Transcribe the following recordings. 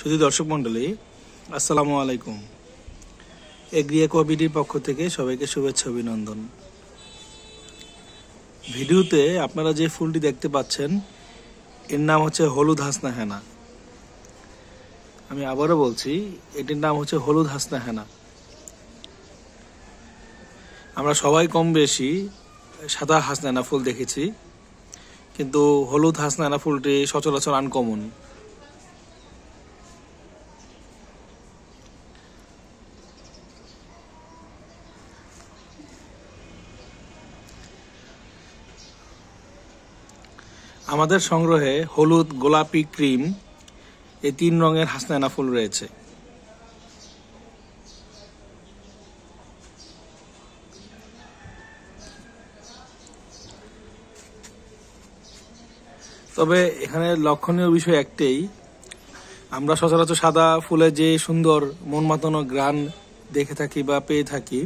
শুধু দর্শক মন্ডলী আসসালামু আলাইকুম এগ্রিয়া কমিটির পক্ষ থেকে সবাইকে শুভেচ্ছা অভিনন্দন ভিডিওতে আপনারা যে ফুলটি দেখতে পাচ্ছেন এর নাম হচ্ছে হলুদ হাসনা হেনা আমি আবারও বলছি এটির নাম হচ্ছে হলুদ হাসনা হেনা আমরা সবাই কম বেশি সাদা হেনা ফুল দেখেছি কিন্তু হলুদ হেনা ফুলটি সচরাচর আনকমন আমাদের সংগ্রহে হলুদ গোলাপি ক্রিম এই তিন রঙের হাসনায়না ফুল রয়েছে তবে এখানে লক্ষণীয় বিষয় একটাই আমরা সচরাচর সাদা ফুলে যে সুন্দর মন মাতানো গ্রান দেখে থাকি বা পেয়ে থাকি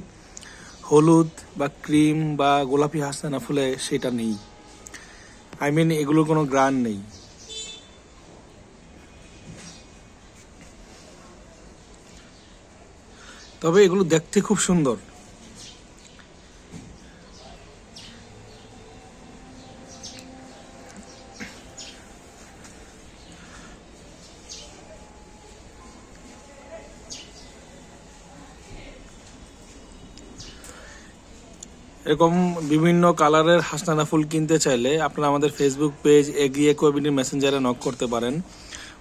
হলুদ বা ক্রিম বা গোলাপি হাসনানা ফুলে সেটা নেই আই মিন এগুলোর কোনো গ্রান নেই তবে এগুলো দেখতে খুব সুন্দর এরকম বিভিন্ন কালারের হাসনানা ফুল কিনতে চাইলে আপনারা আমাদের ফেসবুক পেজ এগ্রি একোয়াবিডি মেসেঞ্জারে নক করতে পারেন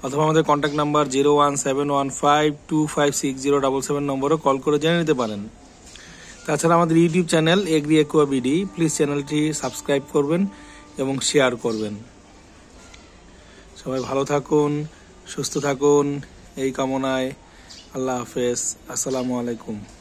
অথবা আমাদের contact number zero one seven one five two five six zero double seven নম্বরে কল করে জেনে নিতে পারেন তাছাড়া আমাদের YouTube channel agri aqua BD please চ্যানেলটি সাবস্ক্রাইব করবেন এবং শেয়ার করবেন সবাই ভালো থাকুন সুস্থ থাকুন এই কামনায় আল্লাহ হাফেজ আসসালামু আলাইকুম